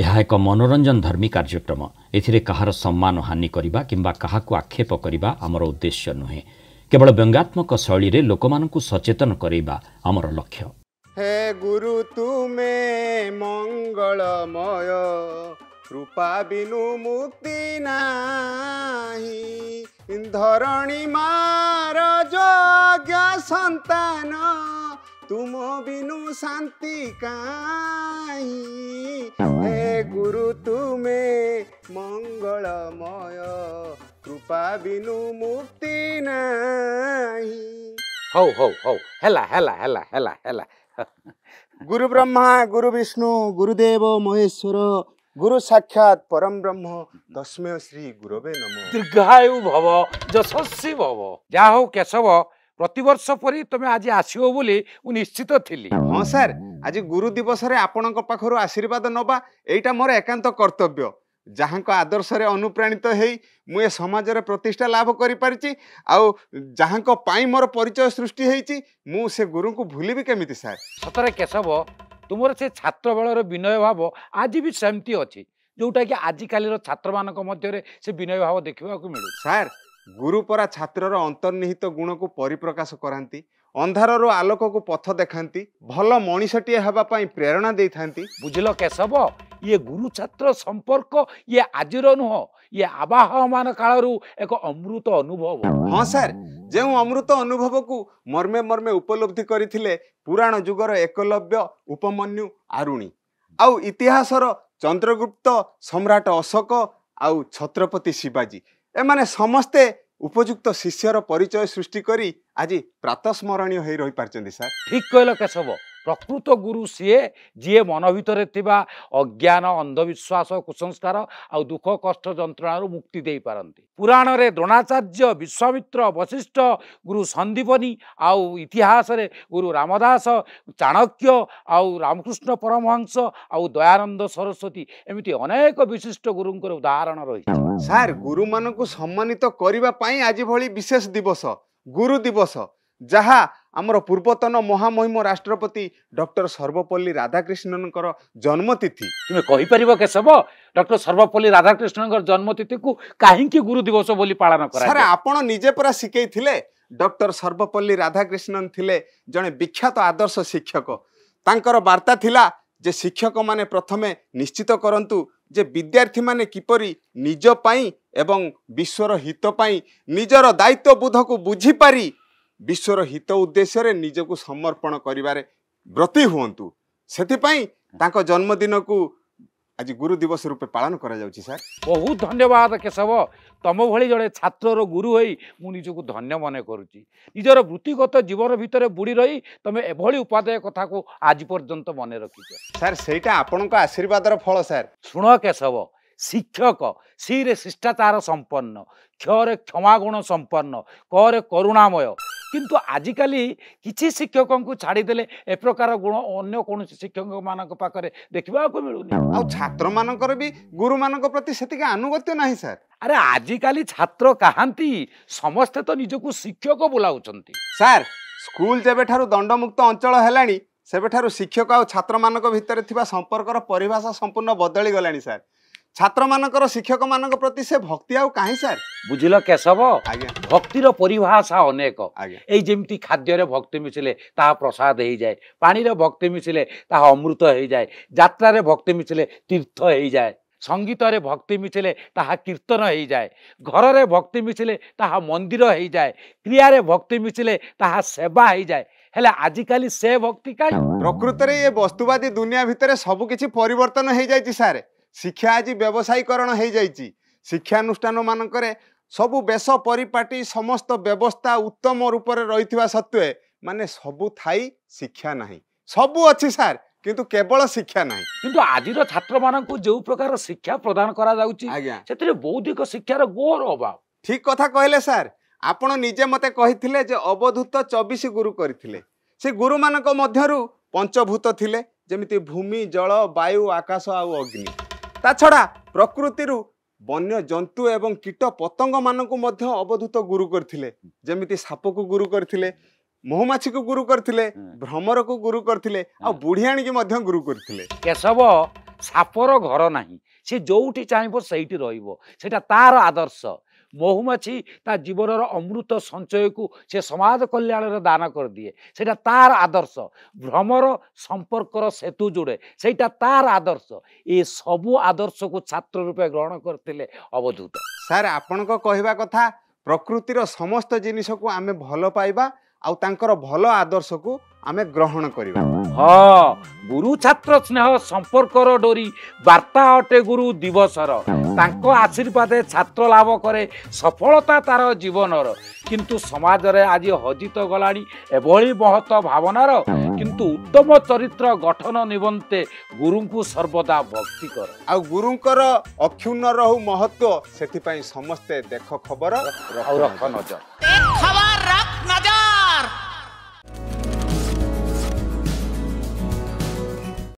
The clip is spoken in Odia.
ଏହା ଏକ ମନୋରଞ୍ଜନ ଧର୍ମୀ କାର୍ଯ୍ୟକ୍ରମ ଏଥିରେ କାହାର ସମ୍ମାନ ହାନି କରିବା କିମ୍ବା କାହାକୁ ଆକ୍ଷେପ କରିବା ଆମର ଉଦ୍ଦେଶ୍ୟ ନୁହେଁ କେବଳ ବ୍ୟଙ୍ଗାତ୍ମକ ଶୈଳୀରେ ଲୋକମାନଙ୍କୁ ସଚେତନ କରାଇବା ଆମର ଲକ୍ଷ୍ୟ ହେ ଗୁରୁ ତୁମେ ମଙ୍ଗଳମୟ କୃପା ବିନୁ ମୁକ୍ତି ନାହିଁ ଧରଣୀ ମାର ଯୋଗ୍ୟ ସନ୍ତାନ तुम बिनु शांति हे हाँ। गुरु तुमे मंगलमय कृपा बिनु मुक्ति हौ हौ हौ हेला हेला हेला हेला हेला गुरु ब्रह्मा गुरु विष्णु गुरुदेव महेश्वर गुरु साक्षात परम ब्रह्म तस्मे श्री गुरुवे नमः दीर्घायु भव यशस्वी भव जा हो केशव ପ୍ରତିବର୍ଷ ପରି ତୁମେ ଆଜି ଆସିବ ବୋଲି ମୁଁ ନିଶ୍ଚିତ ଥିଲି ହଁ ସାର୍ ଆଜି ଗୁରୁ ଦିବସରେ ଆପଣଙ୍କ ପାଖରୁ ଆଶୀର୍ବାଦ ନେବା ଏଇଟା ମୋର ଏକାନ୍ତ କର୍ତ୍ତବ୍ୟ ଯାହାଙ୍କ ଆଦର୍ଶରେ ଅନୁପ୍ରାଣିତ ହେଇ ମୁଁ ଏ ସମାଜରେ ପ୍ରତିଷ୍ଠା ଲାଭ କରିପାରିଛି ଆଉ ଯାହାଙ୍କ ପାଇଁ ମୋର ପରିଚୟ ସୃଷ୍ଟି ହେଇଛି ମୁଁ ସେ ଗୁରୁଙ୍କୁ ଭୁଲିବି କେମିତି ସାର୍ ସତରେ କେଶବ ତୁମର ସେ ଛାତ୍ର ବେଳର ବିନୟ ଭାବ ଆଜି ବି ସେମିତି ଅଛି ଯେଉଁଟାକି ଆଜିକାଲିର ଛାତ୍ରମାନଙ୍କ ମଧ୍ୟରେ ସେ ବିନୟ ଭାବ ଦେଖିବାକୁ ମିଳୁଛି ସାର୍ ଗୁରୁପରା ଛାତ୍ରର ଅନ୍ତର୍ନିହିତ ଗୁଣକୁ ପରିପ୍ରକାଶ କରାନ୍ତି ଅନ୍ଧାରରୁ ଆଲୋକକୁ ପଥ ଦେଖାନ୍ତି ଭଲ ମଣିଷଟିଏ ହେବା ପାଇଁ ପ୍ରେରଣା ଦେଇଥାନ୍ତି ବୁଝିଲ କେଶବ ଇଏ ଗୁରୁ ଛାତ୍ର ସମ୍ପର୍କ ଇଏ ଆଜିର ନୁହଁ ଇଏ ଆବାହମାନ କାଳରୁ ଏକ ଅମୃତ ଅନୁଭବ ହଁ ସାର୍ ଯେଉଁ ଅମୃତ ଅନୁଭବକୁ ମର୍ମେ ମର୍ମେ ଉପଲବ୍ଧି କରିଥିଲେ ପୁରାଣ ଯୁଗର ଏକଲବ୍ୟ ଉପମନ୍ୟୁ ଆରୁଣୀ ଆଉ ଇତିହାସର ଚନ୍ଦ୍ରଗୁପ୍ତ ସମ୍ରାଟ ଅଶୋକ ଆଉ ଛତ୍ରପତି ଶିବାଜୀ ଏମାନେ ସମସ୍ତେ ଉପଯୁକ୍ତ ଶିଷ୍ୟର ପରିଚୟ ସୃଷ୍ଟି କରି ଆଜି ପ୍ରାତଃସ୍ମରଣୀୟ ହୋଇ ରହିପାରିଛନ୍ତି ସାର୍ ଠିକ୍ କହିଲ କେଶବ ପ୍ରକୃତ ଗୁରୁ ସିଏ ଯିଏ ମନ ଭିତରେ ଥିବା ଅଜ୍ଞାନ ଅନ୍ଧବିଶ୍ୱାସ କୁସଂସ୍କାର ଆଉ ଦୁଃଖ କଷ୍ଟ ଯନ୍ତ୍ରଣାରୁ ମୁକ୍ତି ଦେଇପାରନ୍ତି ପୁରାଣରେ ଦ୍ରୋଣାଚାର୍ଯ୍ୟ ବିଶ୍ୱାମିତ୍ର ବଶିଷ୍ଠ ଗୁରୁ ସନ୍ଦୀପନୀ ଆଉ ଇତିହାସରେ ଗୁରୁ ରାମଦାସ ଚାଣକ୍ୟ ଆଉ ରାମକୃଷ୍ଣ ପରମହଂସ ଆଉ ଦୟାନନ୍ଦ ସରସ୍ୱତୀ ଏମିତି ଅନେକ ବିଶିଷ୍ଟ ଗୁରୁଙ୍କର ଉଦାହରଣ ରହିଛି ସାର୍ ଗୁରୁମାନଙ୍କୁ ସମ୍ମାନିତ କରିବା ପାଇଁ ଆଜି ଭଳି ବିଶେଷ ଦିବସ ଗୁରୁ ଦିବସ ଯାହା ଆମର ପୂର୍ବତନ ମହାମହିମ ରାଷ୍ଟ୍ରପତି ଡକ୍ଟର ସର୍ବପଲ୍ଲୀ ରାଧାକ୍ରିଷ୍ଣନଙ୍କର ଜନ୍ମତିଥି ତୁମେ କହିପାରିବ କେଶବ ଡକ୍ଟର ସର୍ବପଲ୍ଲୀ ରାଧାକ୍ରିଷ୍ଣନଙ୍କର ଜନ୍ମତିଥିକୁ କାହିଁକି ଗୁରୁ ଦିବସ ବୋଲି ପାଳନ କରା ସାର୍ ଆପଣ ନିଜେ ପରା ଶିଖେଇଥିଲେ ଡକ୍ଟର ସର୍ବପଲ୍ଲୀ ରାଧାକ୍ରିଷ୍ଣନ ଥିଲେ ଜଣେ ବିଖ୍ୟାତ ଆଦର୍ଶ ଶିକ୍ଷକ ତାଙ୍କର ବାର୍ତ୍ତା ଥିଲା ଯେ ଶିକ୍ଷକମାନେ ପ୍ରଥମେ ନିଶ୍ଚିତ କରନ୍ତୁ ଯେ ବିଦ୍ୟାର୍ଥୀମାନେ କିପରି ନିଜ ପାଇଁ ଏବଂ ବିଶ୍ୱର ହିତ ପାଇଁ ନିଜର ଦାୟିତ୍ୱବୋଧକୁ ବୁଝିପାରି ବିଶ୍ୱର ହିତ ଉଦ୍ଦେଶ୍ୟରେ ନିଜକୁ ସମର୍ପଣ କରିବାରେ ବ୍ରତୀ ହୁଅନ୍ତୁ ସେଥିପାଇଁ ତାଙ୍କ ଜନ୍ମଦିନକୁ ଆଜି ଗୁରୁ ଦିବସ ରୂପେ ପାଳନ କରାଯାଉଛି ସାର୍ ବହୁତ ଧନ୍ୟବାଦ କେଶବ ତମ ଭଳି ଜଣେ ଛାତ୍ରର ଗୁରୁ ହୋଇ ମୁଁ ନିଜକୁ ଧନ୍ୟ ମନେ କରୁଛି ନିଜର ବୃତ୍ତିଗତ ଜୀବନ ଭିତରେ ବୁଡ଼ି ରହି ତମେ ଏଭଳି ଉପାଦେୟ କଥାକୁ ଆଜି ପର୍ଯ୍ୟନ୍ତ ମନେ ରଖିଛ ସାର୍ ସେଇଟା ଆପଣଙ୍କ ଆଶୀର୍ବାଦର ଫଳ ସାର୍ ଶୁଣ କେଶବ ଶିକ୍ଷକ ସିରେ ଶିଷ୍ଟାଚାର ସମ୍ପନ୍ନ କ୍ଷରେ କ୍ଷମା ଗୁଣ ସମ୍ପନ୍ନ କରେ କରୁଣାମୟ କିନ୍ତୁ ଆଜିକାଲି କିଛି ଶିକ୍ଷକଙ୍କୁ ଛାଡ଼ିଦେଲେ ଏ ପ୍ରକାର ଗୁଣ ଅନ୍ୟ କୌଣସି ଶିକ୍ଷକମାନଙ୍କ ପାଖରେ ଦେଖିବାକୁ ମିଳୁନି ଆଉ ଛାତ୍ରମାନଙ୍କର ବି ଗୁରୁମାନଙ୍କ ପ୍ରତି ସେତିକି ଆନୁଗତ୍ୟ ନାହିଁ ସାର୍ ଆରେ ଆଜିକାଲି ଛାତ୍ର କାହାନ୍ତି ସମସ୍ତେ ତ ନିଜକୁ ଶିକ୍ଷକ ବୁଲାଉଛନ୍ତି ସାର୍ ସ୍କୁଲ ଯେବେଠାରୁ ଦଣ୍ଡମୁକ୍ତ ଅଞ୍ଚଳ ହେଲାଣି ସେବେଠାରୁ ଶିକ୍ଷକ ଆଉ ଛାତ୍ରମାନଙ୍କ ଭିତରେ ଥିବା ସମ୍ପର୍କର ପରିଭାଷା ସମ୍ପୂର୍ଣ୍ଣ ବଦଳି ଗଲାଣି ସାର୍ ଛାତ୍ରମାନଙ୍କର ଶିକ୍ଷକମାନଙ୍କ ପ୍ରତି ସେ ଭକ୍ତି ଆଉ କାହିଁ ସାର୍ ବୁଝିଲ କେଶବ ଭକ୍ତିର ପରିଭାଷା ଅନେକ ଏଇ ଯେମିତି ଖାଦ୍ୟରେ ଭକ୍ତି ମିଶିଲେ ତାହା ପ୍ରସାଦ ହେଇଯାଏ ପାଣିରେ ଭକ୍ତି ମିଶିଲେ ତାହା ଅମୃତ ହେଇଯାଏ ଯାତ୍ରାରେ ଭକ୍ତି ମିଶିଲେ ତୀର୍ଥ ହେଇଯାଏ ସଙ୍ଗୀତରେ ଭକ୍ତି ମିଶିଲେ ତାହା କୀର୍ତ୍ତନ ହେଇଯାଏ ଘରରେ ଭକ୍ତି ମିଶିଲେ ତାହା ମନ୍ଦିର ହେଇଯାଏ କ୍ରିୟାରେ ଭକ୍ତି ମିଶିଲେ ତାହା ସେବା ହେଇଯାଏ ହେଲେ ଆଜିକାଲି ସେ ଭକ୍ତି କାହିଁ ପ୍ରକୃତରେ ଏ ବସ୍ତୁବାଦୀ ଦୁନିଆ ଭିତରେ ସବୁକିଛି ପରିବର୍ତ୍ତନ ହେଇଯାଇଛି ସାର୍ ଶିକ୍ଷା ଆଜି ବ୍ୟବସାୟୀକରଣ ହୋଇଯାଇଛି ଶିକ୍ଷାନୁଷ୍ଠାନମାନଙ୍କରେ ସବୁ ବେଶ ପରିପାଟି ସମସ୍ତ ବ୍ୟବସ୍ଥା ଉତ୍ତମ ରୂପରେ ରହିଥିବା ସତ୍ତ୍ୱେ ମାନେ ସବୁ ଥାଇ ଶିକ୍ଷା ନାହିଁ ସବୁ ଅଛି ସାର୍ কিন্তু কেবল শিক্ষা নাই কিন্তু আজির ছাত্র মানুষ যে প্রকার শিক্ষা প্রদান করা যাচ্ছে সেতরে বৌদ্ধিক শিক্ষার ঘোর অভাব ঠিক কথা কহিলে স্যার আপন নিজে মতে কহিলে যে অবধূত চবিশ গুরু করে সে গুরু মানক মধ্যরু পঞ্চভূত থিলে যেমিতি ভূমি জল বায়ু আকাশ আউ ତା ଛଡ଼ା ପ୍ରକୃତିରୁ ବନ୍ୟଜନ୍ତୁ ଏବଂ କୀଟ ପତଙ୍ଗମାନଙ୍କୁ ମଧ୍ୟ ଅବଧୂତ ଗୁରୁ କରିଥିଲେ ଯେମିତି ସାପକୁ ଗୁରୁ କରିଥିଲେ ମହୁମାଛିକୁ ଗୁରୁ କରିଥିଲେ ଭ୍ରମରକୁ ଗୁରୁ କରିଥିଲେ ଆଉ ବୁଢ଼ିଆଣୀକି ମଧ୍ୟ ଗୁରୁ କରିଥିଲେ କେଶବ ସାପର ଘର ନାହିଁ ସେ ଯେଉଁଠି ଚାହିଁବ ସେଇଠି ରହିବ ସେଇଟା ତାର ଆଦର୍ଶ ମହୁମାଛି ତା ଜୀବନର ଅମୃତ ସଞ୍ଚୟକୁ ସେ ସମାଜ କଲ୍ୟାଣରେ ଦାନ କରିଦିଏ ସେଇଟା ତାର ଆଦର୍ଶ ଭ୍ରମର ସମ୍ପର୍କର ସେତୁ ଯୋଡ଼େ ସେଇଟା ତାର ଆଦର୍ଶ ଏ ସବୁ ଆଦର୍ଶକୁ ଛାତ୍ର ରୂପେ ଗ୍ରହଣ କରିଥିଲେ ଅବଧୂତ ସାର୍ ଆପଣଙ୍କ କହିବା କଥା ପ୍ରକୃତିର ସମସ୍ତ ଜିନିଷକୁ ଆମେ ଭଲ ପାଇବା ଆଉ ତାଙ୍କର ଭଲ ଆଦର୍ଶକୁ ଆମେ ଗ୍ରହଣ କରିବା ହଁ ଗୁରୁ ଛାତ୍ର ସ୍ନେହ ସମ୍ପର୍କର ଡୋରି ବାର୍ତ୍ତା ଅଟେ ଗୁରୁ ଦିବସର ତାଙ୍କ ଆଶୀର୍ବାଦ ଛାତ୍ର ଲାଭ କରେ ସଫଳତା ତାର ଜୀବନର କିନ୍ତୁ ସମାଜରେ ଆଜି ହଜିତ ଗଲାଣି ଏଭଳି ମହତ ଭାବନାର କିନ୍ତୁ ଉତ୍ତମ ଚରିତ୍ର ଗଠନ ନିମନ୍ତେ ଗୁରୁଙ୍କୁ ସର୍ବଦା ଭକ୍ତି କର ଆଉ ଗୁରୁଙ୍କର ଅକ୍ଷୁର୍ଣ୍ଣ ରହୁ ମହତ୍ଵ ସେଥିପାଇଁ ସମସ୍ତେ ଦେଖ ଖବର ରଖ ନଜର